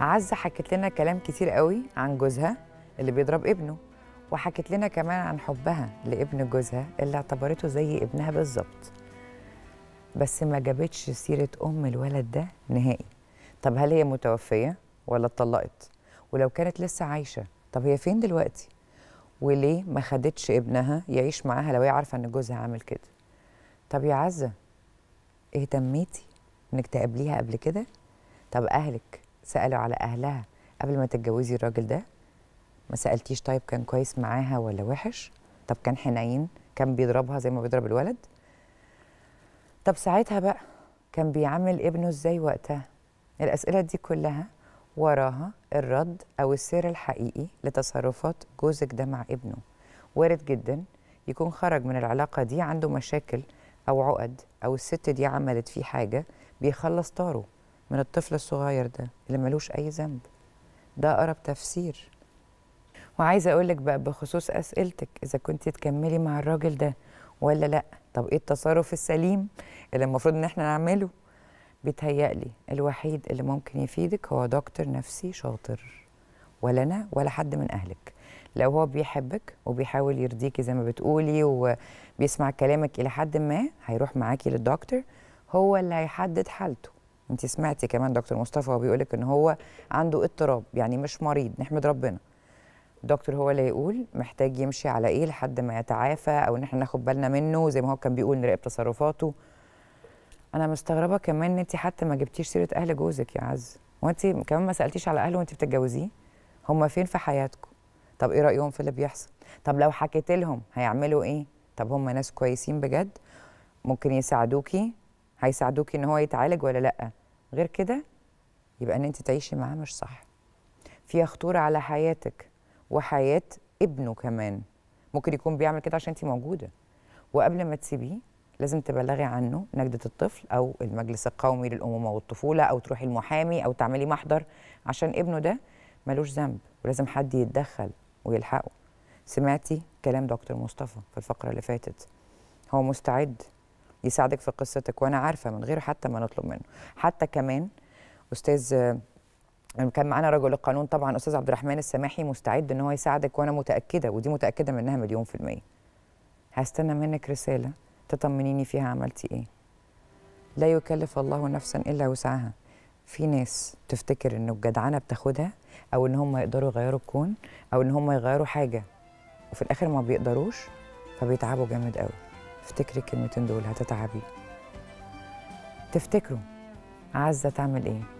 عزة حكت لنا كلام كتير قوي عن جوزها اللي بيضرب ابنه وحكت لنا كمان عن حبها لابن جوزها اللي اعتبرته زي ابنها بالظبط بس ما جابتش سيرة أم الولد ده نهائي طب هل هي متوفية ولا اتطلقت ولو كانت لسه عايشة طب هي فين دلوقتي وليه ما خدتش ابنها يعيش معاها لو هي عارفة ان جوزها عامل كده طب يا عزة اهتميتي انك تقابليها قبل كده طب اهلك سالوا على اهلها قبل ما تتجوزي الراجل ده ما سالتيش طيب كان كويس معاها ولا وحش طب كان حنين كان بيضربها زي ما بيضرب الولد طب ساعتها بقى كان بيعامل ابنه ازاي وقتها الاسئله دي كلها وراها الرد او السير الحقيقي لتصرفات جوزك ده مع ابنه وارد جدا يكون خرج من العلاقه دي عنده مشاكل او عقد او الست دي عملت فيه حاجه بيخلص طاره من الطفل الصغير ده اللي ملوش أي ذنب ده أقرب تفسير وعايزة أقولك بقى بخصوص أسئلتك إذا كنت تكملي مع الراجل ده ولا لأ طب إيه التصرف السليم اللي المفروض إن إحنا نعمله بيتهيألي الوحيد اللي ممكن يفيدك هو دكتور نفسي شاطر ولا أنا ولا حد من أهلك لو هو بيحبك وبيحاول يرضيكي زي ما بتقولي وبيسمع كلامك إلى حد ما هيروح معاكي للدكتور هو اللي هيحدد حالته انت سمعتي كمان دكتور مصطفى هو بيقول لك ان هو عنده اضطراب يعني مش مريض نحمد ربنا الدكتور هو اللي يقول محتاج يمشي على ايه لحد ما يتعافى او ان احنا ناخد بالنا منه زي ما هو كان بيقول نراقب تصرفاته انا مستغربه كمان ان انت حتى ما جبتيش سيره اهل جوزك يا عز وانت كمان ما سالتيش على اهله وانت بتتجوزيه هم فين في حياتكم طب ايه رايهم في اللي بيحصل طب لو حكيت لهم هيعملوا ايه طب هم ناس كويسين بجد ممكن يساعدوكي هيساعدوكي ان هو يتعالج ولا لا غير كده يبقى ان انت تعيشي معاه مش صح فيها خطوره على حياتك وحياه ابنه كمان ممكن يكون بيعمل كده عشان انت موجوده وقبل ما تسيبيه لازم تبلغي عنه نجدة الطفل أو المجلس القومي للأمومة والطفولة أو تروحي المحامي أو تعملي محضر عشان ابنه ده ملوش ذنب ولازم حد يتدخل ويلحقه سمعتي كلام دكتور مصطفى في الفقرة اللي فاتت هو مستعد يساعدك في قصتك وانا عارفه من غير حتى ما نطلب منه حتى كمان استاذ آه، كان معانا رجل القانون طبعا استاذ عبد الرحمن السماحي مستعد ان هو يساعدك وانا متاكده ودي متاكده منها مليون في الميه هستنى منك رساله تطمنيني فيها عملتي ايه لا يكلف الله نفسا الا وسعها في ناس تفتكر انه الجدعنه بتاخدها او ان هم يقدروا يغيروا الكون او ان هم يغيروا حاجه وفي الاخر ما بيقدروش فبيتعبوا جامد قوي افتكري الكلمتين دول هتتعبي تفتكروا عزة تعمل إيه